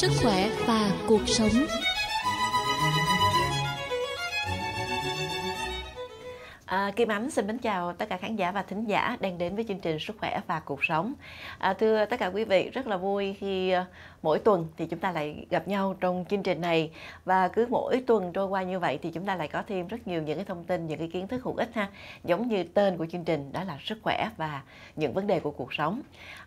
sức khỏe và cuộc sống À, Kim Ánh xin kính chào tất cả khán giả và thính giả đang đến với chương trình Sức khỏe và cuộc sống. À, thưa tất cả quý vị, rất là vui khi à, mỗi tuần thì chúng ta lại gặp nhau trong chương trình này và cứ mỗi tuần trôi qua như vậy thì chúng ta lại có thêm rất nhiều những cái thông tin, những cái kiến thức hữu ích ha. Giống như tên của chương trình đó là Sức khỏe và những vấn đề của cuộc sống.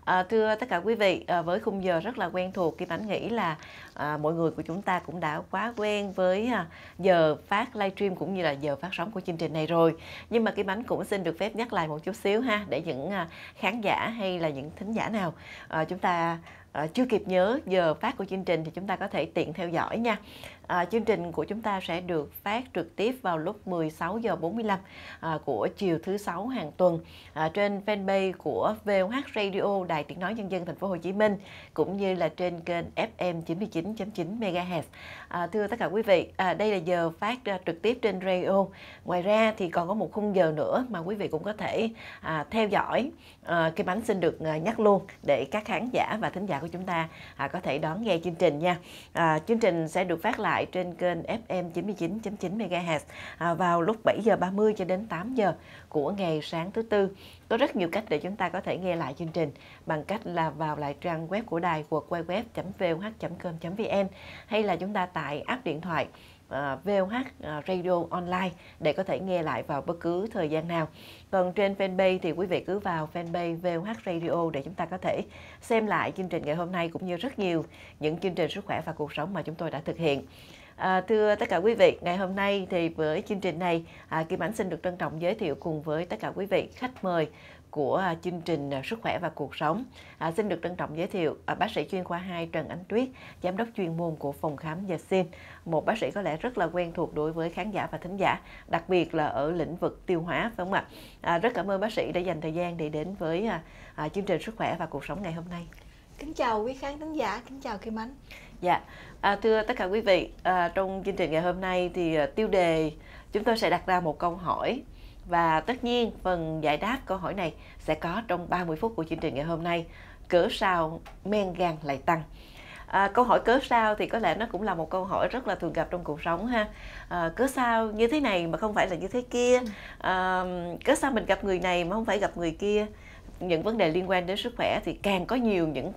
À, thưa tất cả quý vị, à, với khung giờ rất là quen thuộc, Kim Ánh nghĩ là à, mọi người của chúng ta cũng đã quá quen với à, giờ phát livestream cũng như là giờ phát sóng của chương trình này rồi nhưng mà cái bánh cũng xin được phép nhắc lại một chút xíu ha để những à, khán giả hay là những thính giả nào ờ, chúng ta ờ, chưa kịp nhớ giờ phát của chương trình thì chúng ta có thể tiện theo dõi nha À, chương trình của chúng ta sẽ được phát trực tiếp vào lúc 16 giờ 45 à, của chiều thứ sáu hàng tuần à, trên fanpage của VOH Radio Đài Tiếng nói Nhân dân Thành phố Hồ Chí Minh cũng như là trên kênh FM 99.9 MHz. À, thưa tất cả quý vị, à, đây là giờ phát à, trực tiếp trên radio. Ngoài ra thì còn có một khung giờ nữa mà quý vị cũng có thể à, theo dõi. À, Kim Ánh xin được à, nhắc luôn để các khán giả và thính giả của chúng ta à, có thể đón nghe chương trình nha. À, chương trình sẽ được phát lại lại trên kênh FM 99.9 MHz à, vào lúc 7 giờ 30 cho đến 8 giờ của ngày sáng thứ tư. Có rất nhiều cách để chúng ta có thể nghe lại chương trình bằng cách là vào lại trang web của đài www.vh.com.vn hay là chúng ta tải app điện thoại À, VOH à, Radio Online để có thể nghe lại vào bất cứ thời gian nào. Còn trên fanpage thì quý vị cứ vào fanpage VOH Radio để chúng ta có thể xem lại chương trình ngày hôm nay cũng như rất nhiều những chương trình sức khỏe và cuộc sống mà chúng tôi đã thực hiện. À, thưa tất cả quý vị, ngày hôm nay thì với chương trình này, à, Kim Ánh xin được trân trọng giới thiệu cùng với tất cả quý vị khách mời của à, chương trình à, Sức khỏe và cuộc sống. À, xin được trân trọng giới thiệu à, bác sĩ chuyên khoa 2 Trần Ánh Tuyết, giám đốc chuyên môn của phòng khám và sim. Một bác sĩ có lẽ rất là quen thuộc đối với khán giả và thính giả, đặc biệt là ở lĩnh vực tiêu hóa phải không ạ? À, rất cảm ơn bác sĩ đã dành thời gian để đến với à, à, chương trình Sức khỏe và cuộc sống ngày hôm nay. Kính chào quý khán thính giả, kính chào Kim Ánh. Dạ, à, thưa tất cả quý vị, à, trong chương trình ngày hôm nay thì à, tiêu đề chúng tôi sẽ đặt ra một câu hỏi và tất nhiên phần giải đáp câu hỏi này sẽ có trong 30 phút của chương trình ngày hôm nay. Cớ sao men gan lại tăng? À, câu hỏi cớ sao thì có lẽ nó cũng là một câu hỏi rất là thường gặp trong cuộc sống ha à, cớ sao như thế này mà không phải là như thế kia ừ. à, cớ sao mình gặp người này mà không phải gặp người kia những vấn đề liên quan đến sức khỏe thì càng có nhiều những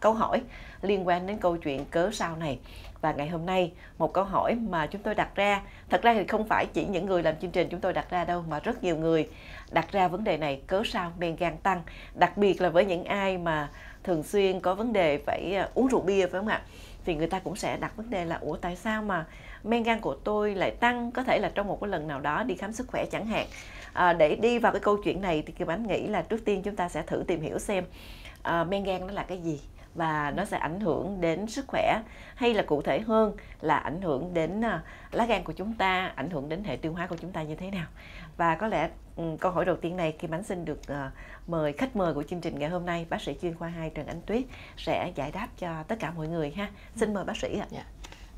câu hỏi liên quan đến câu chuyện cớ sao này và ngày hôm nay, một câu hỏi mà chúng tôi đặt ra, thật ra thì không phải chỉ những người làm chương trình chúng tôi đặt ra đâu, mà rất nhiều người đặt ra vấn đề này, cớ sao men gan tăng, đặc biệt là với những ai mà thường xuyên có vấn đề phải à, uống rượu bia phải không ạ? Thì người ta cũng sẽ đặt vấn đề là ủa tại sao mà men gan của tôi lại tăng có thể là trong một cái lần nào đó đi khám sức khỏe chẳng hạn à, để đi vào cái câu chuyện này thì kim ánh nghĩ là trước tiên chúng ta sẽ thử tìm hiểu xem à, men gan nó là cái gì và nó sẽ ảnh hưởng đến sức khỏe hay là cụ thể hơn là ảnh hưởng đến à, lá gan của chúng ta ảnh hưởng đến hệ tiêu hóa của chúng ta như thế nào và có lẽ ừ, câu hỏi đầu tiên này khi bánh xin được ờ, mời khách mời của chương trình ngày hôm nay bác sĩ chuyên khoa 2 Trần Ánh Tuyết sẽ giải đáp cho tất cả mọi người ha xin mời bác sĩ ạ dạ.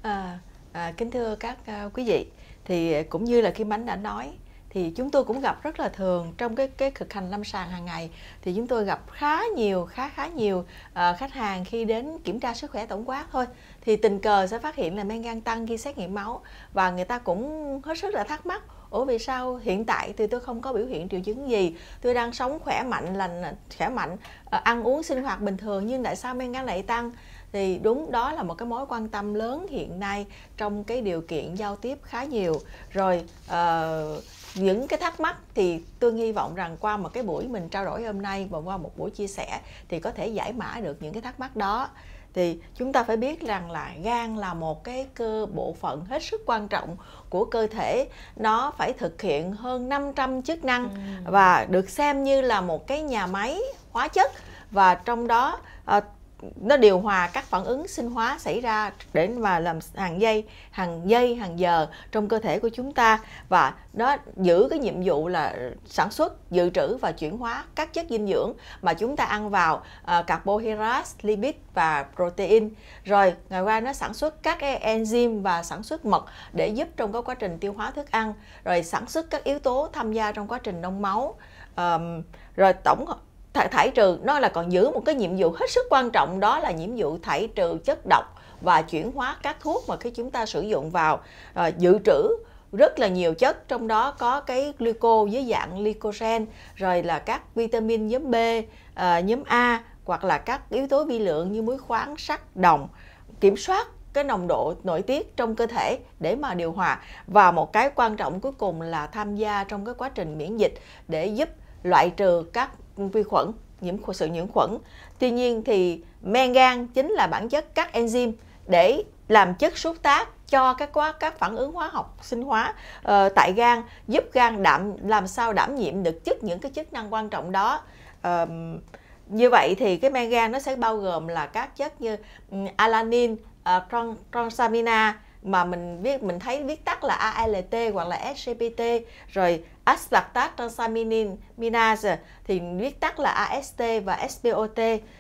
à, à, kính thưa các à, quý vị thì cũng như là khi bánh đã nói thì chúng tôi cũng gặp rất là thường trong cái cái thực hành lâm sàng hàng ngày thì chúng tôi gặp khá nhiều khá khá nhiều uh, khách hàng khi đến kiểm tra sức khỏe tổng quát thôi thì tình cờ sẽ phát hiện là men gan tăng khi xét nghiệm máu và người ta cũng hết sức là thắc mắc ủa vì sao hiện tại thì tôi không có biểu hiện triệu chứng gì tôi đang sống khỏe mạnh lành khỏe mạnh ờ, ăn uống sinh hoạt bình thường nhưng tại sao men gan lại tăng thì đúng đó là một cái mối quan tâm lớn hiện nay trong cái điều kiện giao tiếp khá nhiều rồi uh, những cái thắc mắc thì tôi hy vọng rằng qua một cái buổi mình trao đổi hôm nay và qua một buổi chia sẻ thì có thể giải mã được những cái thắc mắc đó thì chúng ta phải biết rằng là gan là một cái cơ bộ phận hết sức quan trọng của cơ thể nó phải thực hiện hơn 500 chức năng ừ. và được xem như là một cái nhà máy hóa chất và trong đó à, nó điều hòa các phản ứng sinh hóa xảy ra để mà làm hàng giây hàng giây hàng giờ trong cơ thể của chúng ta và nó giữ cái nhiệm vụ là sản xuất dự trữ và chuyển hóa các chất dinh dưỡng mà chúng ta ăn vào uh, à, carbohydrate lipid và protein rồi ngoài ra nó sản xuất các enzyme và sản xuất mật để giúp trong các quá trình tiêu hóa thức ăn rồi sản xuất các yếu tố tham gia trong quá trình đông máu um, rồi tổng th- thải trừ nó là còn giữ một cái nhiệm vụ hết sức quan trọng đó là nhiệm vụ thải trừ chất độc và chuyển hóa các thuốc mà khi chúng ta sử dụng vào à, dự trữ rất là nhiều chất trong đó có cái glyco dưới dạng glycogen, rồi là các vitamin nhóm B, à, nhóm A hoặc là các yếu tố vi lượng như muối khoáng, sắt, đồng kiểm soát cái nồng độ nội tiết trong cơ thể để mà điều hòa và một cái quan trọng cuối cùng là tham gia trong cái quá trình miễn dịch để giúp loại trừ các vi khuẩn nhiễm sự nhiễm khuẩn tuy nhiên thì men gan chính là bản chất các enzyme để làm chất xúc tác cho các quá các phản ứng hóa học sinh hóa uh, tại gan giúp gan đảm làm sao đảm nhiệm được chức những cái chức năng quan trọng đó uh, như vậy thì cái men gan nó sẽ bao gồm là các chất như um, alanin uh, ờ, transamina mà mình viết mình thấy viết tắt là ALT hoặc là SGPT rồi aspartate transaminin thì viết tắt là AST và SPOT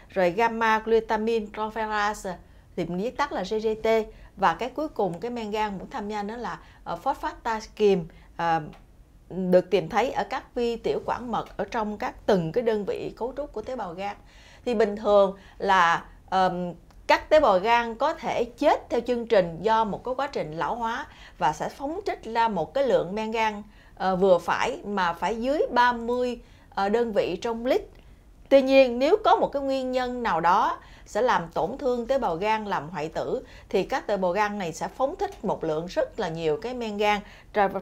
rồi gamma glutamine transferase thì mình viết tắt là GGT và cái cuối cùng cái men gan muốn tham gia đó là ờ, phosphatase kiềm uh, ờ, được tìm thấy ở các vi tiểu quản mật ở trong các từng cái đơn vị cấu trúc của tế bào gan thì bình thường là um, các tế bào gan có thể chết theo chương trình do một cái quá trình lão hóa và sẽ phóng thích ra một cái lượng men gan ờ, vừa phải mà phải dưới 30 ờ, đơn vị trong lít. Tuy nhiên nếu có một cái nguyên nhân nào đó sẽ làm tổn thương tế bào gan làm hoại tử thì các tế bào gan này sẽ phóng thích một lượng rất là nhiều cái men gan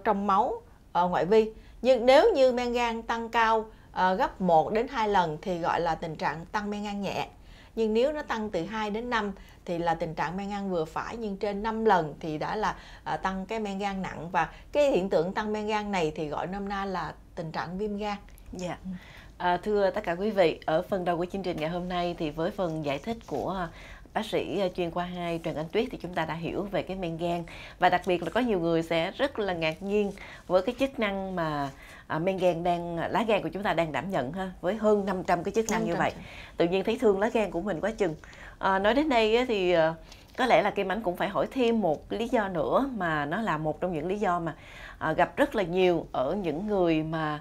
trong máu ở ờ, ngoại vi. Nhưng nếu như men gan tăng cao gấp 1 đến 2 lần thì gọi là tình trạng tăng men gan nhẹ nhưng nếu nó tăng từ 2 đến 5 thì là tình trạng men gan vừa phải nhưng trên 5 lần thì đã là à, tăng cái men gan nặng và cái hiện tượng tăng men gan này thì gọi nôm na là tình trạng viêm gan. Dạ. Yeah. À, thưa tất cả quý vị, ở phần đầu của chương trình ngày hôm nay thì với phần giải thích của bác sĩ ờ, chuyên khoa 2 Trần Anh Tuyết thì chúng ta đã hiểu về cái men gan và đặc biệt là có nhiều người sẽ rất là ngạc nhiên với cái chức năng mà à, men gan đang à, lá gan của chúng ta đang đảm nhận ha với hơn 500 cái chức năng như vậy tự nhiên thấy thương lá gan của mình quá chừng à, nói đến đây thì ờ, có lẽ là kim ánh cũng phải hỏi thêm một lý do nữa mà nó là một trong những lý do mà à, gặp rất là nhiều ở những người mà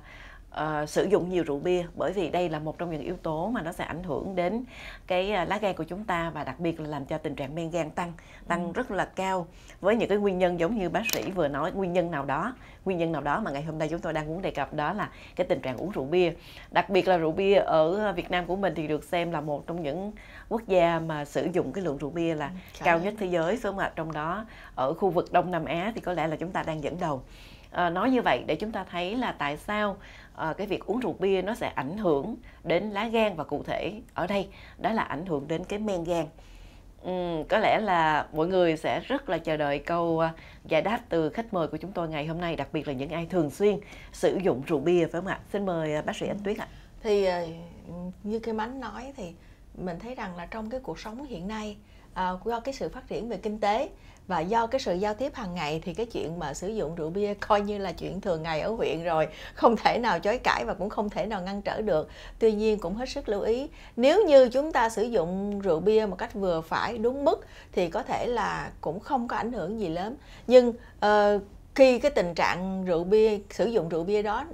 uh, sử dụng nhiều rượu bia bởi vì đây là một trong những yếu tố mà nó sẽ ảnh hưởng đến cái ờ, lá gan của chúng ta và đặc biệt là làm cho tình trạng men gan tăng tăng ừ. rất là cao với những cái nguyên nhân giống như bác sĩ vừa nói nguyên nhân nào đó nguyên nhân nào đó mà ngày hôm nay chúng tôi đang muốn đề cập đó là cái tình trạng uống rượu bia đặc biệt là rượu bia ở Việt Nam của mình thì được xem là một trong những quốc gia mà sử dụng cái lượng rượu bia là Trời ừ, cao nhất thế giới phải không trong đó ở khu vực Đông Nam Á thì có lẽ là chúng ta đang dẫn đầu à, nói như vậy để chúng ta thấy là tại sao à, cái việc uống rượu bia nó sẽ ảnh hưởng đến lá gan và cụ thể ở đây đó là ảnh hưởng đến cái men gan uhm, có lẽ là mọi người sẽ rất là chờ đợi câu ờ, giải đáp từ khách mời của chúng tôi ngày hôm nay đặc biệt là những ai thường xuyên sử dụng rượu bia phải không ạ xin mời ờ, bác sĩ anh tuyết ạ thì như cái mánh nói thì mình thấy rằng là trong cái cuộc sống hiện nay à, do cái sự phát triển về kinh tế và do cái sự giao tiếp hàng ngày thì cái chuyện mà sử dụng rượu bia coi như là chuyện thường ngày ở huyện rồi không thể nào chối cãi và cũng không thể nào ngăn trở được tuy nhiên cũng hết sức lưu ý nếu như chúng ta sử dụng rượu bia một cách vừa phải đúng mức thì có thể là cũng không có ảnh hưởng gì lớn nhưng uh, khi cái tình trạng rượu bia sử dụng rượu bia đó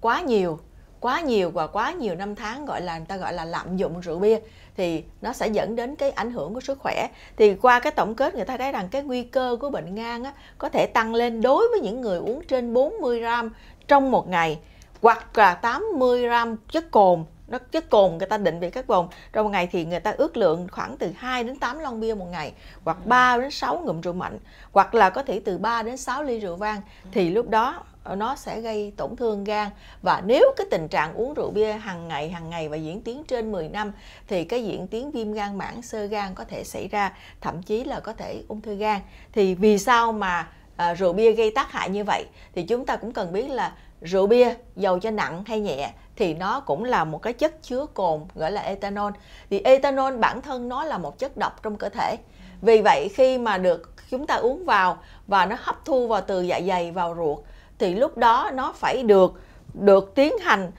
quá nhiều quá nhiều và quá nhiều năm tháng gọi là người ta gọi là lạm dụng rượu bia thì nó sẽ dẫn đến cái ảnh hưởng của sức khỏe thì qua cái tổng kết người ta thấy rằng cái nguy cơ của bệnh gan á, có thể tăng lên đối với những người uống trên 40 gram trong một ngày hoặc là 80 gram chất cồn nó chất cồn người ta định vị các cồn trong một ngày thì người ta ước lượng khoảng từ 2 đến 8 lon bia một ngày hoặc 3 đến 6 ngụm rượu mạnh hoặc là có thể từ 3 đến 6 ly rượu vang thì lúc đó nó sẽ gây tổn thương gan và nếu cái tình trạng uống rượu bia hàng ngày hàng ngày và diễn tiến trên 10 năm thì cái diễn tiến viêm gan mãn sơ gan có thể xảy ra thậm chí là có thể ung thư gan thì vì sao mà à, rượu bia gây tác hại như vậy thì chúng ta cũng cần biết là rượu bia dầu cho nặng hay nhẹ thì nó cũng là một cái chất chứa cồn gọi là ethanol thì ethanol bản thân nó là một chất độc trong cơ thể vì vậy khi mà được chúng ta uống vào và nó hấp thu vào từ dạ dày vào ruột thì lúc đó nó phải được được tiến hành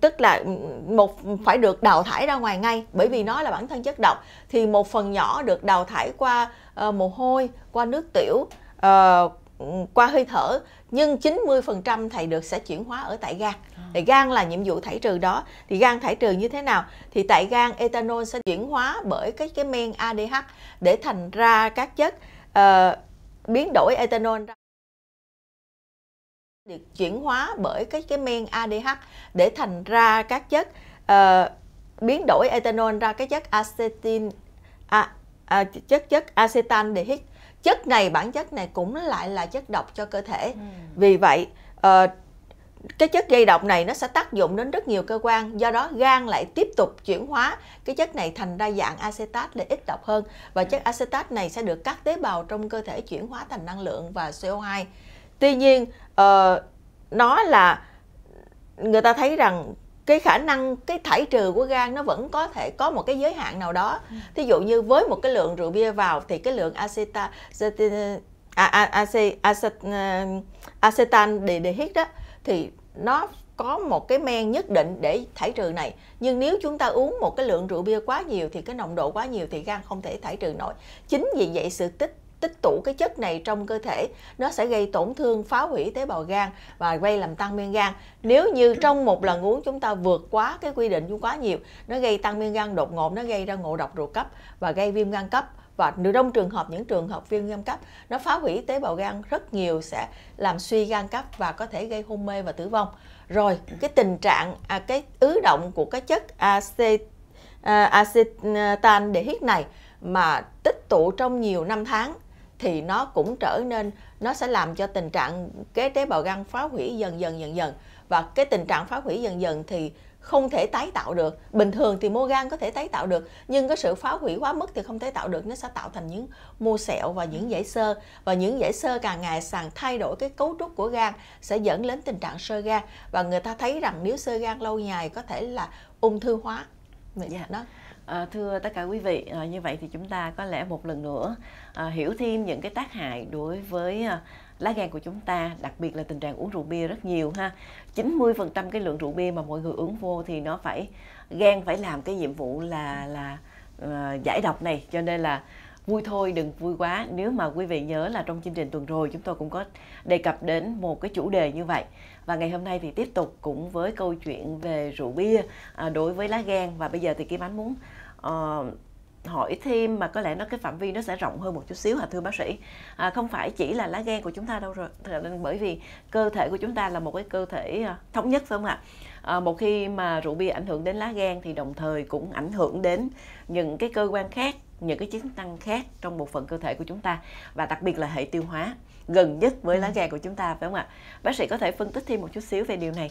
tức là một phải được đào thải ra ngoài ngay bởi vì nó là bản thân chất độc thì một phần nhỏ được đào thải qua uh, mồ hôi qua nước tiểu uh, qua hơi thở nhưng 90% thầy được sẽ chuyển hóa ở tại gan. À. Thì gan là nhiệm vụ thải trừ đó. Thì gan thải trừ như thế nào? Thì tại gan ethanol sẽ chuyển hóa bởi cái cái men ADH để thành ra các chất uh, biến đổi ethanol ra được chuyển hóa bởi cái cái men ADH để thành ra các chất uh, biến đổi ethanol ra cái chất acetin à, à, chất chất acetan chất này bản chất này cũng lại là chất độc cho cơ thể ừ. vì vậy uh, cái chất gây độc này nó sẽ tác dụng đến rất nhiều cơ quan do đó gan lại tiếp tục chuyển hóa cái chất này thành ra dạng acetat để ít độc hơn và ừ. chất acetat này sẽ được các tế bào trong cơ thể chuyển hóa thành năng lượng và CO2 tuy nhiên uh, nó là người ta thấy rằng cái khả năng cái thải trừ của gan nó vẫn có thể có một cái giới hạn nào đó ừ. thí dụ như với một cái lượng rượu bia vào thì cái lượng aceta ờ, acetan đề đề hít đó thì nó có một cái men nhất định để thải trừ này nhưng nếu chúng ta uống một cái lượng rượu bia quá nhiều thì cái nồng độ quá nhiều thì gan không thể thải trừ nổi chính vì vậy sự tích tích tụ cái chất này trong cơ thể nó sẽ gây tổn thương phá hủy tế bào gan và gây làm tăng men gan nếu như trong một lần uống chúng ta vượt quá cái quy định quá nhiều nó gây tăng men gan đột ngột nó gây ra ngộ độc ruột cấp và gây viêm gan cấp và trong trường hợp những trường hợp viêm gan cấp nó phá hủy tế bào gan rất nhiều sẽ làm suy gan cấp và có thể gây hôn mê và tử vong rồi cái tình trạng à, cái ứ động của cái chất acet à, acetan à, để hít này mà tích tụ trong nhiều năm tháng thì nó cũng trở nên nó sẽ làm cho tình trạng cái tế bào gan phá hủy dần dần dần dần và cái tình trạng phá hủy dần dần thì không thể tái tạo được bình thường thì mô gan có thể tái tạo được nhưng cái sự phá hủy quá mức thì không tái tạo được nó sẽ tạo thành những mô sẹo và những dãy sơ và những dãy sơ càng ngày càng thay đổi cái cấu trúc của gan sẽ dẫn đến tình trạng sơ gan và người ta thấy rằng nếu sơ gan lâu dài có thể là ung thư hóa yeah. Dạ. đó À, thưa tất cả quý vị, à, như vậy thì chúng ta có lẽ một lần nữa à, hiểu thêm những cái tác hại đối với à, lá gan của chúng ta, đặc biệt là tình trạng uống rượu bia rất nhiều ha. 90% cái lượng rượu bia mà mọi người uống vô thì nó phải gan phải làm cái nhiệm vụ là là à, giải độc này, cho nên là vui thôi đừng vui quá. Nếu mà quý vị nhớ là trong chương trình tuần rồi chúng tôi cũng có đề cập đến một cái chủ đề như vậy và ngày hôm nay thì tiếp tục cũng với câu chuyện về rượu bia à, đối với lá gan và bây giờ thì Kim Ánh muốn uh, hỏi thêm mà có lẽ nó cái phạm vi nó sẽ rộng hơn một chút xíu hả thưa bác sĩ à, không phải chỉ là lá gan của chúng ta đâu rồi bởi vì cơ thể của chúng ta là một cái cơ thể à, thống nhất phải không ạ à, một khi mà rượu bia ảnh hưởng đến lá gan thì đồng thời cũng ảnh hưởng đến những cái cơ quan khác những cái chức năng khác trong một phần cơ thể của chúng ta và đặc biệt là hệ tiêu hóa gần nhất với lá ừ. gan của chúng ta phải không ạ bác sĩ có thể phân tích thêm một chút xíu về điều này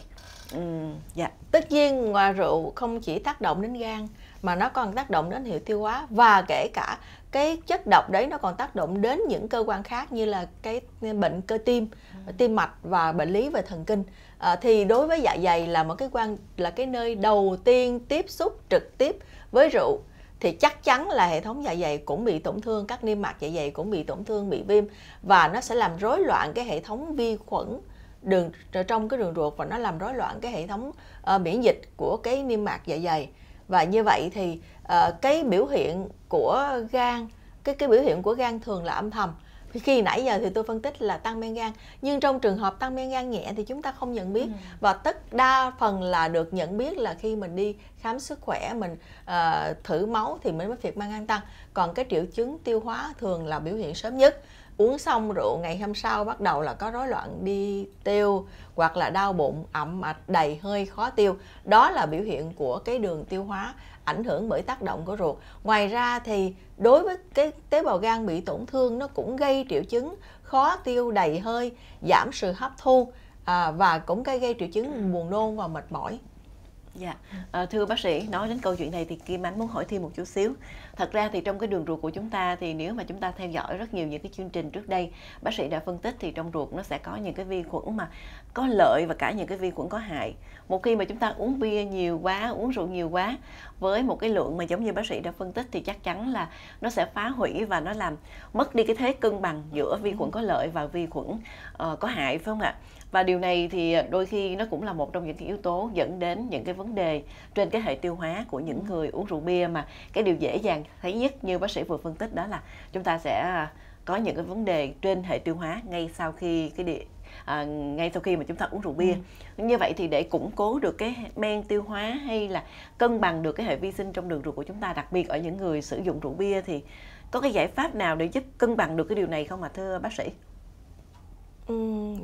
uhm, dạ tất nhiên ngoài rượu không chỉ tác động đến gan mà nó còn tác động đến hệ tiêu hóa và kể cả cái chất độc đấy nó còn tác động đến những cơ quan khác như là cái bệnh cơ tim ừ. tim mạch và bệnh lý về thần kinh à, thì đối với dạ dày là một cái quan là cái nơi đầu tiên tiếp xúc trực tiếp với rượu thì chắc chắn là hệ thống dạ dày cũng bị tổn thương các niêm mạc dạ dày cũng bị tổn thương bị viêm và nó sẽ làm rối loạn cái hệ thống vi khuẩn đường trong cái đường ruột và nó làm rối loạn cái hệ thống uh, miễn dịch của cái niêm mạc dạ dày và như vậy thì uh, cái biểu hiện của gan cái cái biểu hiện của gan thường là âm thầm khi nãy giờ thì tôi phân tích là tăng men gan nhưng trong trường hợp tăng men gan nhẹ thì chúng ta không nhận biết ừ. và tất đa phần là được nhận biết là khi mình đi khám sức khỏe mình uh, thử máu thì mới phát hiện men gan tăng còn cái triệu chứng tiêu hóa thường là biểu hiện sớm nhất uống xong rượu ngày hôm sau bắt đầu là có rối loạn đi tiêu hoặc là đau bụng ẩm mạch đầy hơi khó tiêu đó là biểu hiện của cái đường tiêu hóa ảnh hưởng bởi tác động của ruột ngoài ra thì đối với cái tế bào gan bị tổn thương nó cũng gây triệu chứng khó tiêu đầy hơi giảm sự hấp thu à, và cũng gây, gây triệu chứng buồn nôn và mệt mỏi Dạ, à, thưa bác sĩ, nói đến câu chuyện này thì Kim Ánh muốn hỏi thêm một chút xíu. Thật ra thì trong cái đường ruột của chúng ta thì nếu mà chúng ta theo dõi rất nhiều những cái chương trình trước đây, bác sĩ đã phân tích thì trong ruột nó sẽ có những cái vi khuẩn mà có lợi và cả những cái vi khuẩn có hại. Một khi mà chúng ta uống bia nhiều quá, uống rượu nhiều quá với một cái lượng mà giống như bác sĩ đã phân tích thì chắc chắn là nó sẽ phá hủy và nó làm mất đi cái thế cân bằng giữa vi khuẩn có lợi và vi khuẩn uh, có hại phải không ạ? và điều này thì đôi khi nó cũng là một trong những cái yếu tố dẫn đến những cái vấn đề trên cái hệ tiêu hóa của những ừ. người uống rượu bia mà cái điều dễ dàng thấy nhất như bác sĩ vừa phân tích đó là chúng ta sẽ à, có những cái vấn đề trên hệ tiêu hóa ngay sau khi cái địa à, ngay sau khi mà chúng ta uống rượu bia ừ. như vậy thì để củng cố được cái men tiêu hóa hay là cân bằng được cái hệ vi sinh trong đường ruột của chúng ta đặc biệt ở những người sử dụng rượu bia thì có cái giải pháp nào để giúp cân bằng được cái điều này không ạ à, thưa bác sĩ Ừ,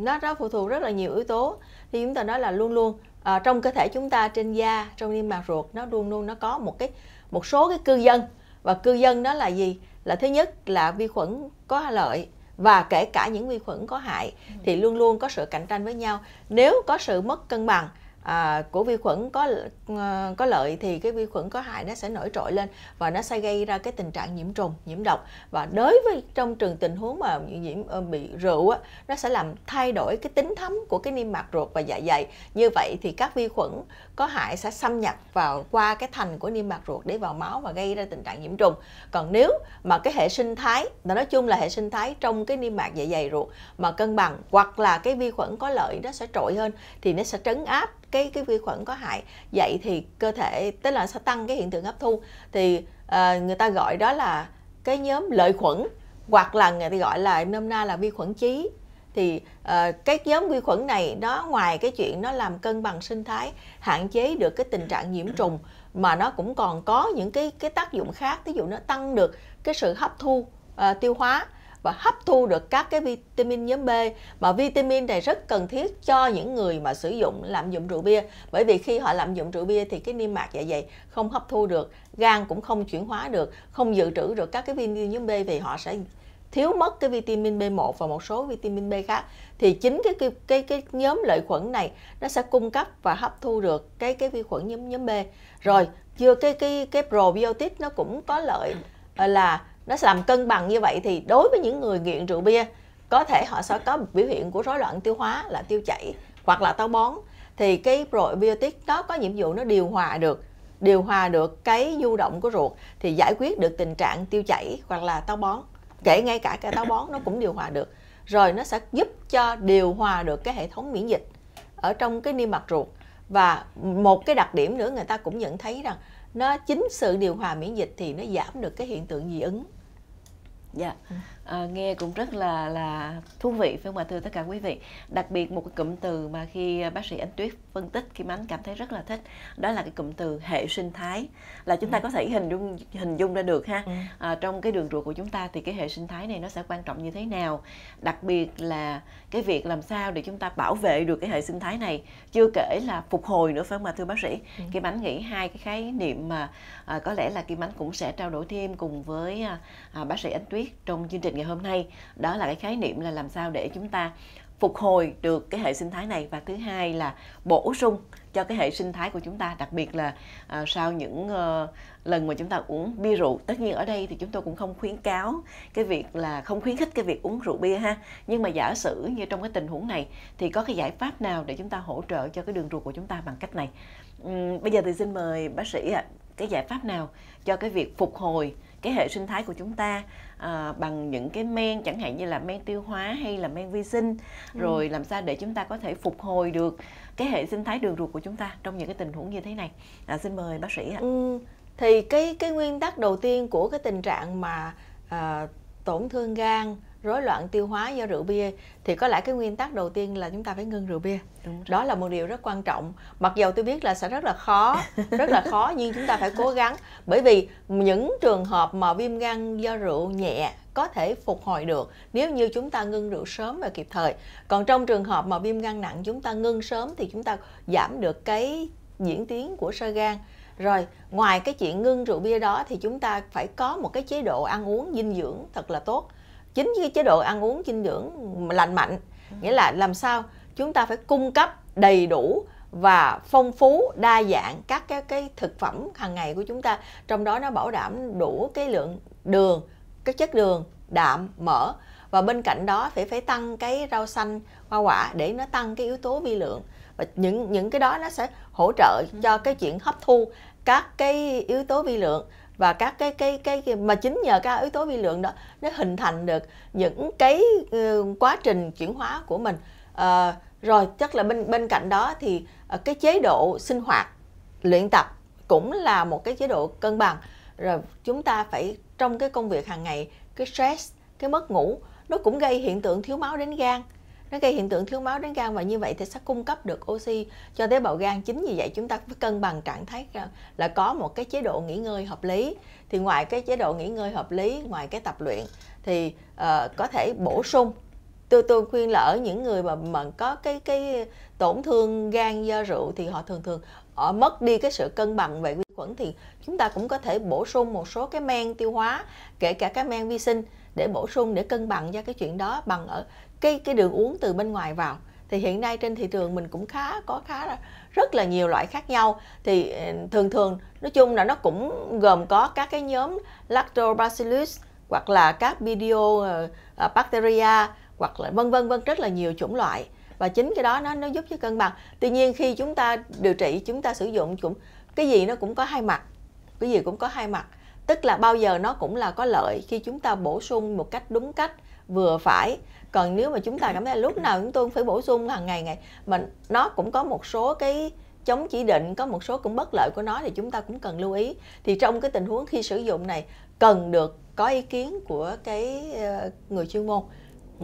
nó nó phụ thuộc rất là nhiều yếu tố thì chúng ta nói là luôn luôn à, trong cơ thể chúng ta trên da trong niêm mạc ruột nó luôn luôn nó có một cái một số cái cư dân và cư dân đó là gì là thứ nhất là vi khuẩn có lợi và kể cả những vi khuẩn có hại ừ. thì luôn luôn có sự cạnh tranh với nhau nếu có sự mất cân bằng à, của vi khuẩn có ờ, có lợi thì cái vi khuẩn có hại nó sẽ nổi trội lên và nó sẽ gây ra cái tình trạng nhiễm trùng nhiễm độc và đối với trong trường tình huống mà nhiễm ờ, bị rượu á, nó sẽ làm thay đổi cái tính thấm của cái niêm mạc ruột và dạ dày như vậy thì các vi khuẩn có hại sẽ xâm nhập vào qua cái thành của niêm mạc ruột để vào máu và gây ra tình trạng nhiễm trùng còn nếu mà cái hệ sinh thái là nói chung là hệ sinh thái trong cái niêm mạc dạ dày ruột mà cân bằng hoặc là cái vi khuẩn có lợi nó sẽ trội hơn thì nó sẽ trấn áp cái cái vi khuẩn có hại vậy thì cơ thể tức là sẽ tăng cái hiện tượng hấp thu thì uh, người ta gọi đó là cái nhóm lợi khuẩn hoặc là người ta gọi là nôm na là vi khuẩn trí thì uh, cái nhóm vi khuẩn này nó ngoài cái chuyện nó làm cân bằng sinh thái hạn chế được cái tình trạng nhiễm trùng mà nó cũng còn có những cái cái tác dụng khác ví dụ nó tăng được cái sự hấp thu uh, tiêu hóa và hấp thu được các cái vitamin nhóm B mà vitamin này rất cần thiết cho những người mà sử dụng lạm dụng rượu bia bởi vì khi họ lạm dụng rượu bia thì cái niêm mạc dạ dày không hấp thu được gan cũng không chuyển hóa được không dự trữ được các cái vitamin nhóm B vì họ sẽ thiếu mất cái vitamin B1 và một số vitamin B khác thì chính cái cái cái, cái nhóm lợi khuẩn này nó sẽ cung cấp và hấp thu được cái cái vi khuẩn nhóm nhóm B. Rồi, chưa cái cái cái probiotic nó cũng có lợi ờ, là nó sẽ làm cân bằng như vậy thì đối với những người nghiện rượu bia có thể họ sẽ có biểu hiện của rối loạn tiêu hóa là tiêu chảy hoặc là táo bón thì cái probiotic nó có nhiệm vụ nó điều hòa được điều hòa được cái du động của ruột thì giải quyết được tình trạng tiêu chảy hoặc là táo bón kể ngay cả cái táo bón nó cũng điều hòa được rồi nó sẽ giúp cho điều hòa được cái hệ thống miễn dịch ở trong cái niêm mạc ruột và một cái đặc điểm nữa người ta cũng nhận thấy rằng nó chính sự điều hòa miễn dịch thì nó giảm được cái hiện tượng dị ứng dạ yeah. Ừ à, nghe cũng rất là là thú vị phải không ạ thưa tất cả quý vị đặc biệt một cái cụm từ mà khi bác sĩ Anh Tuyết phân tích khi mà cảm thấy rất là thích đó là cái cụm từ hệ sinh thái là chúng ta ừ. có thể hình dung hình dung ra được ha ừ. à, trong cái đường ruột của chúng ta thì cái hệ sinh thái này nó sẽ quan trọng như thế nào đặc biệt là cái việc làm sao để chúng ta bảo vệ được cái hệ sinh thái này chưa kể là phục hồi nữa phải không ạ thưa bác sĩ ừ. Kim Ánh nghĩ hai cái khái niệm mà à, có lẽ là Kim Ánh cũng sẽ trao đổi thêm cùng với à, à bác sĩ Anh Tuyết trong chương trình ngày hôm nay đó là cái khái niệm là làm sao để chúng ta phục hồi được cái hệ sinh thái này và thứ hai là bổ sung cho cái hệ sinh thái của chúng ta đặc biệt là à, sau những à, lần mà chúng ta uống bia rượu tất nhiên ở đây thì chúng tôi cũng không khuyến cáo cái việc là không khuyến khích cái việc uống rượu bia ha nhưng mà giả sử như trong cái tình huống này thì có cái giải pháp nào để chúng ta hỗ trợ cho cái đường ruột của chúng ta bằng cách này uhm, bây giờ thì xin mời bác sĩ ạ à, cái giải pháp nào cho cái việc phục hồi cái hệ sinh thái của chúng ta à, bằng những cái men chẳng hạn như là men tiêu hóa hay là men vi sinh ừ. rồi làm sao để chúng ta có thể phục hồi được cái hệ sinh thái đường ruột của chúng ta trong những cái tình huống như thế này à, xin mời bác sĩ ạ ừ, thì cái cái nguyên tắc đầu tiên của cái tình trạng mà à, tổn thương gan rối loạn tiêu hóa do rượu bia thì có lẽ cái nguyên tắc đầu tiên là chúng ta phải ngưng rượu bia đó là một điều rất quan trọng mặc dầu tôi biết là sẽ rất là khó rất là khó nhưng chúng ta phải cố gắng bởi vì những trường hợp mà viêm gan do rượu nhẹ có thể phục hồi được nếu như chúng ta ngưng rượu sớm và kịp thời còn trong trường hợp mà viêm gan nặng chúng ta ngưng sớm thì chúng ta giảm được cái diễn tiến của sơ gan rồi ngoài cái chuyện ngưng rượu bia đó thì chúng ta phải có một cái chế độ ăn uống dinh dưỡng thật là tốt chính cái chế độ ăn uống dinh dưỡng lành mạnh ừ. nghĩa là làm sao chúng ta phải cung cấp đầy đủ và phong phú đa dạng các cái cái thực phẩm hàng ngày của chúng ta trong đó nó bảo đảm đủ cái lượng đường các chất đường đạm mỡ và bên cạnh đó phải phải tăng cái rau xanh hoa quả để nó tăng cái yếu tố vi lượng và những những cái đó nó sẽ hỗ trợ ừ. cho cái chuyện hấp thu các cái yếu tố vi lượng và các cái cái cái, mà chính nhờ các yếu tố vi lượng đó nó hình thành được những cái uh, quá trình chuyển hóa của mình uh, rồi chắc là bên bên cạnh đó thì uh, cái chế độ sinh hoạt luyện tập cũng là một cái chế độ cân bằng rồi chúng ta phải trong cái công việc hàng ngày cái stress cái mất ngủ nó cũng gây hiện tượng thiếu máu đến gan nó gây hiện tượng thiếu máu đến gan và như vậy thì sẽ cung cấp được oxy cho tế bào gan chính vì vậy chúng ta phải cân bằng trạng thái là có một cái chế độ nghỉ ngơi hợp lý thì ngoài cái chế độ nghỉ ngơi hợp lý ngoài cái tập luyện thì uh, có thể bổ sung tôi tôi khuyên là ở những người mà mà có cái cái tổn thương gan do rượu thì họ thường thường họ mất đi cái sự cân bằng về vi khuẩn thì chúng ta cũng có thể bổ sung một số cái men tiêu hóa kể cả cái men vi sinh để bổ sung để cân bằng cho cái chuyện đó bằng ở cái cái đường uống từ bên ngoài vào thì hiện nay trên thị trường mình cũng khá có khá là rất là nhiều loại khác nhau thì ờ, thường thường nói chung là nó cũng gồm có các cái nhóm lactobacillus hoặc là các video ờ, ờ, bacteria hoặc là vân vân vân rất là nhiều chủng loại và chính cái đó nó nó giúp cho cân bằng tuy nhiên khi chúng ta điều trị chúng ta sử dụng cũng cái gì nó cũng có hai mặt cái gì cũng có hai mặt tức là bao giờ nó cũng là có lợi khi chúng ta bổ sung một cách đúng cách vừa phải còn nếu mà chúng ta cảm thấy là lúc nào chúng tôi cũng phải bổ sung hàng ngày ngày mà nó cũng có một số cái chống chỉ định có một số cũng bất lợi của nó thì chúng ta cũng cần lưu ý thì trong cái tình huống khi sử dụng này cần được có ý kiến của cái ờ, người chuyên môn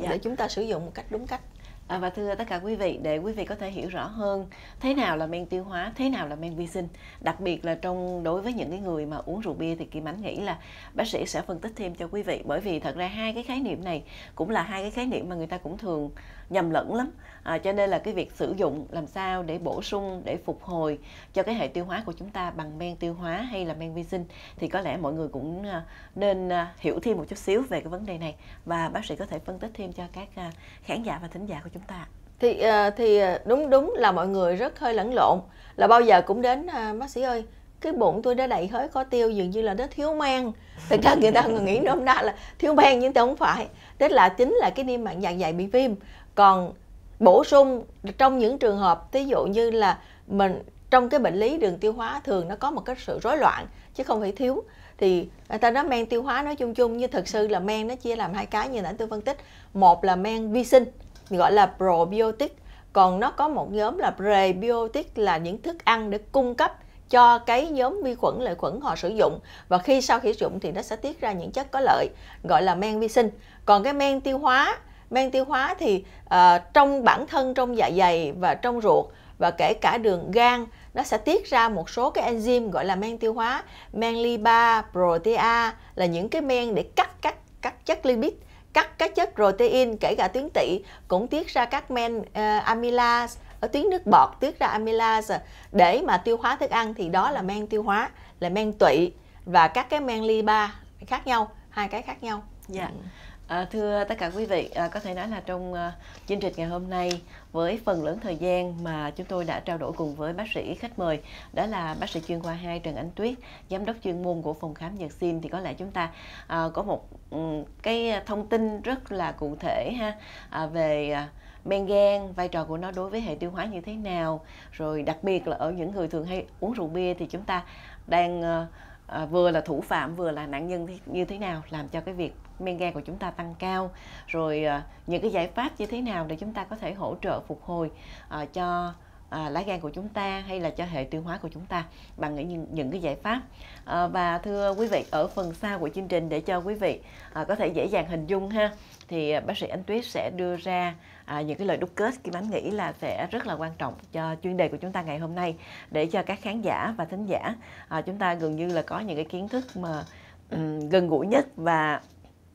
dạ. để chúng ta sử dụng một cách đúng cách À, và thưa tất cả quý vị để quý vị có thể hiểu rõ hơn thế nào là men tiêu hóa thế nào là men vi sinh đặc biệt là trong đối với những cái người mà uống rượu bia thì kim ánh nghĩ là bác sĩ sẽ phân tích thêm cho quý vị bởi vì thật ra hai cái khái niệm này cũng là hai cái khái niệm mà người ta cũng thường nhầm lẫn lắm à, cho nên là cái việc sử dụng làm sao để bổ sung để phục hồi cho cái hệ tiêu hóa của chúng ta bằng men tiêu hóa hay là men vi sinh thì có lẽ mọi người cũng à, nên à, hiểu thêm một chút xíu về cái vấn đề này và bác sĩ có thể phân tích thêm cho các à, khán giả và thính giả của chúng ta thì thì đúng đúng là mọi người rất hơi lẫn lộn là bao giờ cũng đến bác sĩ ơi cái bụng tôi đã đầy hới khó tiêu dường như là nó thiếu men thực ra người ta nghĩ nôm na là thiếu men nhưng tôi không phải tức là chính là cái niêm mạc dạ dày bị viêm còn bổ sung trong những trường hợp ví dụ như là mình trong cái bệnh lý đường tiêu hóa thường nó có một cái sự rối loạn chứ không phải thiếu thì người ta nói men tiêu hóa nói chung chung như thực sự là men nó chia làm hai cái như đã tôi phân tích một là men vi sinh gọi là probiotic còn nó có một nhóm là prebiotic là những thức ăn để cung cấp cho cái nhóm vi khuẩn lợi khuẩn họ sử dụng và khi sau khi sử dụng thì nó sẽ tiết ra những chất có lợi gọi là men vi sinh còn cái men tiêu hóa men tiêu hóa thì uh, trong bản thân trong dạ dày và trong ruột và kể cả đường gan nó sẽ tiết ra một số cái enzyme gọi là men tiêu hóa men lipa protea là những cái men để cắt các các chất lipid cắt các chất protein kể cả tuyến tỵ cũng tiết ra các men uh, amylase ở tuyến nước bọt tiết ra amylase để mà tiêu hóa thức ăn thì đó là men tiêu hóa là men tụy và các cái men lipa khác nhau hai cái khác nhau yeah. Dạ. Ừ. À, thưa tất cả quý vị, à, có thể nói là trong à, chương trình ngày hôm nay với phần lớn thời gian mà chúng tôi đã trao đổi cùng với bác sĩ khách mời đó là bác sĩ chuyên khoa 2 Trần Ánh Tuyết, giám đốc chuyên môn của phòng khám Nhật Xin thì có lẽ chúng ta à, có một um, cái thông tin rất là cụ thể ha à, về à, men gan vai trò của nó đối với hệ tiêu hóa như thế nào rồi đặc biệt là ở những người thường hay uống rượu bia thì chúng ta đang uh, à, vừa là thủ phạm vừa là nạn nhân như thế nào làm cho cái việc men gan của chúng ta tăng cao rồi à, những cái giải pháp như thế nào để chúng ta có thể hỗ trợ phục hồi à, cho à, lá gan của chúng ta hay là cho hệ tiêu hóa của chúng ta bằng những những cái giải pháp à, và thưa quý vị ở phần sau của chương trình để cho quý vị à, có thể dễ dàng hình dung ha thì à, bác sĩ Anh Tuyết sẽ đưa ra à, những cái lời đúc kết Kim Ánh nghĩ là sẽ rất là quan trọng cho chuyên đề của chúng ta ngày hôm nay để cho các khán giả và thính giả à, chúng ta gần như là có những cái kiến thức mà um, gần gũi nhất và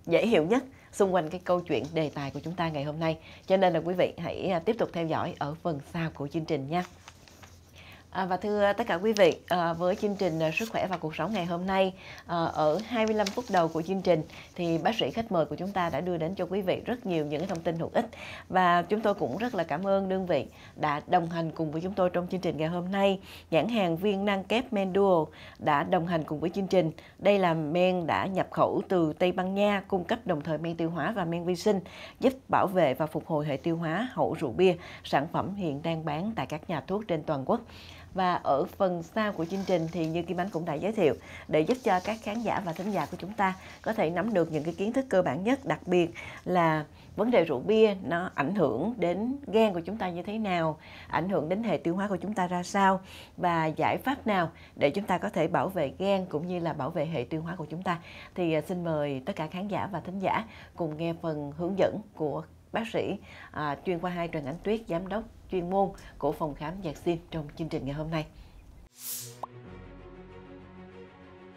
dễ hiểu nhất xung quanh cái câu chuyện đề tài của chúng ta ngày hôm nay. Cho nên là quý vị hãy à, tiếp tục theo dõi ở phần sau của chương trình nha. À, và thưa tất cả quý vị, à, với chương trình à, Sức khỏe và cuộc sống ngày hôm nay, à, ở 25 phút đầu của chương trình thì bác sĩ khách mời của chúng ta đã đưa đến cho quý vị rất nhiều những thông tin hữu ích và chúng tôi cũng rất là cảm ơn đơn vị đã đồng hành cùng với chúng tôi trong chương trình ngày hôm nay. Nhãn hàng viên năng kép men Menduo đã đồng hành cùng với chương trình. Đây là men đã nhập khẩu từ Tây Ban Nha, cung cấp đồng thời men tiêu hóa và men vi sinh, giúp bảo vệ và phục hồi hệ tiêu hóa hậu rượu bia. Sản phẩm hiện đang bán tại các nhà thuốc trên toàn quốc. Và ở phần sau của chương trình thì như Kim Ánh cũng đã giới thiệu để giúp cho các khán giả và thính giả của chúng ta có thể nắm được những cái kiến thức cơ bản nhất, đặc biệt là vấn đề rượu bia nó ảnh hưởng đến gan của chúng ta như thế nào, ảnh hưởng đến hệ tiêu hóa của chúng ta ra sao và giải pháp nào để chúng ta có thể bảo vệ gan cũng như là bảo vệ hệ tiêu hóa của chúng ta. Thì à, xin mời tất cả khán giả và thính giả cùng nghe phần hướng dẫn của bác sĩ à, chuyên khoa hai Trần Ánh Tuyết, giám đốc chuyên môn của phòng khám vaccine trong chương trình ngày hôm nay.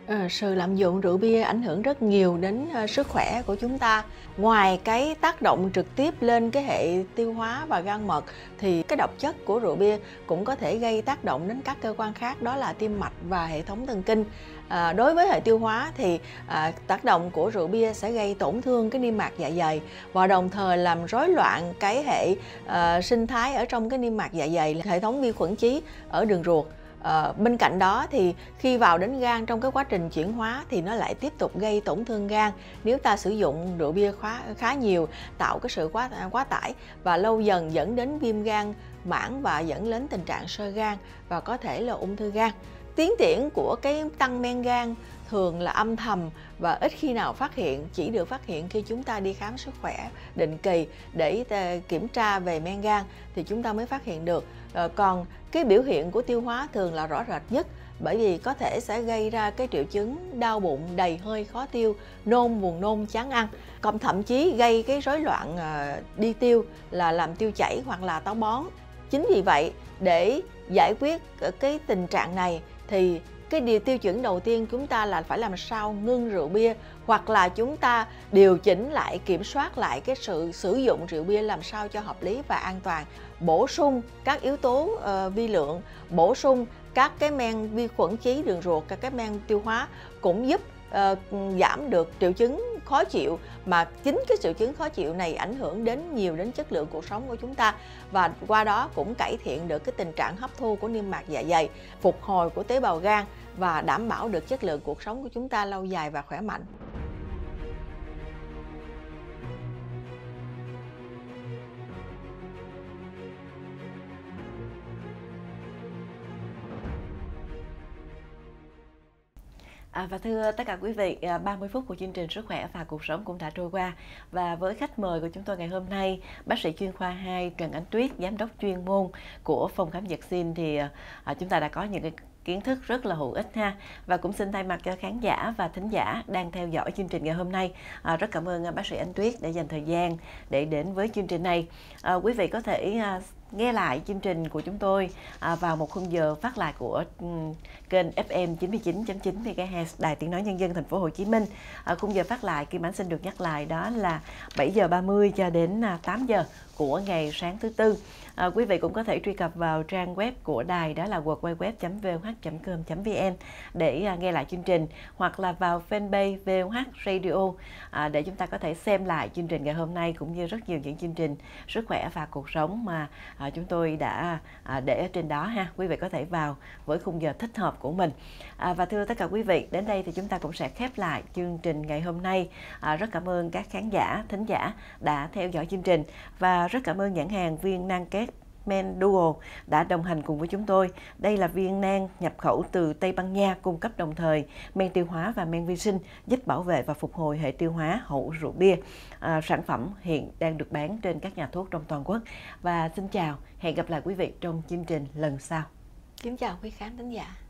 Ờ, sự lạm dụng rượu bia ảnh hưởng rất nhiều đến ờ, sức khỏe của chúng ta. Ngoài cái tác động trực tiếp lên cái hệ tiêu hóa và gan mật thì cái độc chất của rượu bia cũng có thể gây tác động đến các cơ quan khác đó là tim mạch và hệ thống thần kinh. À, đối với hệ tiêu hóa thì à, tác động của rượu bia sẽ gây tổn thương cái niêm mạc dạ dày và đồng thời làm rối loạn cái hệ à, sinh thái ở trong cái niêm mạc dạ dày, hệ thống vi khuẩn chí ở đường ruột à, bên cạnh đó thì khi vào đến gan trong cái quá trình chuyển hóa thì nó lại tiếp tục gây tổn thương gan nếu ta sử dụng rượu bia khá khá nhiều tạo cái sự quá quá tải và lâu dần dẫn đến viêm gan mãn và dẫn đến tình trạng sơ gan và có thể là ung thư gan tiến triển của cái tăng men gan thường là âm thầm và ít khi nào phát hiện chỉ được phát hiện khi chúng ta đi khám sức khỏe định kỳ để ờ, kiểm tra về men gan thì chúng ta mới phát hiện được ờ, còn cái biểu hiện của tiêu hóa thường là rõ rệt nhất bởi vì có thể sẽ gây ra cái triệu chứng đau bụng đầy hơi khó tiêu nôn buồn nôn chán ăn còn thậm chí gây cái rối loạn ờ, đi tiêu là làm tiêu chảy hoặc là táo bón chính vì vậy để giải quyết cái tình trạng này thì cái điều tiêu chuẩn đầu tiên chúng ta là phải làm sao ngưng rượu bia hoặc là chúng ta điều chỉnh lại kiểm soát lại cái sự sử dụng rượu bia làm sao cho hợp lý và an toàn bổ sung các yếu tố uh, vi lượng bổ sung các cái men vi khuẩn chí đường ruột các cái men tiêu hóa cũng giúp uh, giảm được triệu chứng khó chịu mà chính cái triệu chứng khó chịu này ảnh hưởng đến nhiều đến chất lượng cuộc sống của chúng ta và qua đó cũng cải thiện được cái tình trạng hấp thu của niêm mạc dạ dày phục hồi của tế bào gan và đảm bảo được chất lượng cuộc sống của chúng ta lâu dài và khỏe mạnh À, và thưa tất cả quý vị, 30 à, phút của chương trình Sức khỏe và cuộc sống cũng đã trôi qua. Và với khách mời của chúng tôi ngày hôm nay, bác sĩ chuyên khoa 2 Trần Ánh Tuyết, giám đốc chuyên môn của phòng khám dược sinh thì à, chúng ta đã có những cái kiến thức rất là hữu ích ha và cũng xin thay mặt cho khán giả và thính giả đang theo dõi chương trình ngày hôm nay à, rất cảm ơn à, bác sĩ Anh Tuyết đã dành thời gian để đến với chương trình này à, quý vị có thể à, nghe lại chương trình của chúng tôi à, vào một khung giờ phát lại của um, kênh FM 99.9 MHz Đài Tiếng nói Nhân dân Thành phố Hồ Chí Minh. À, khung giờ phát lại Kim bản xin được nhắc lại đó là 7 giờ 30 cho đến 8 à, giờ của ngày sáng thứ tư à, quý vị cũng có thể truy cập vào trang web của đài đó là www.voh.com.vn để à, nghe lại chương trình hoặc là vào fanpage VOH Radio à, để chúng ta có thể xem lại chương trình ngày hôm nay cũng như rất nhiều những chương trình sức khỏe và cuộc sống mà à, chúng tôi đã à, để ở trên đó ha quý vị có thể vào với khung giờ thích hợp của mình à, và thưa tất cả quý vị đến đây thì chúng ta cũng sẽ khép lại chương trình ngày hôm nay à, rất cảm ơn các khán giả thính giả đã theo dõi chương trình và rất cảm ơn nhãn hàng viên năng kết Men Dual đã đồng hành cùng với chúng tôi. Đây là viên nang nhập khẩu từ Tây Ban Nha cung cấp đồng thời men tiêu hóa và men vi sinh giúp bảo vệ và phục hồi hệ tiêu hóa hậu rượu bia. À, sản phẩm hiện đang được bán trên các nhà thuốc trong toàn quốc. Và xin chào, hẹn gặp lại quý vị trong chương trình lần sau. Kính chào quý khán thính giả.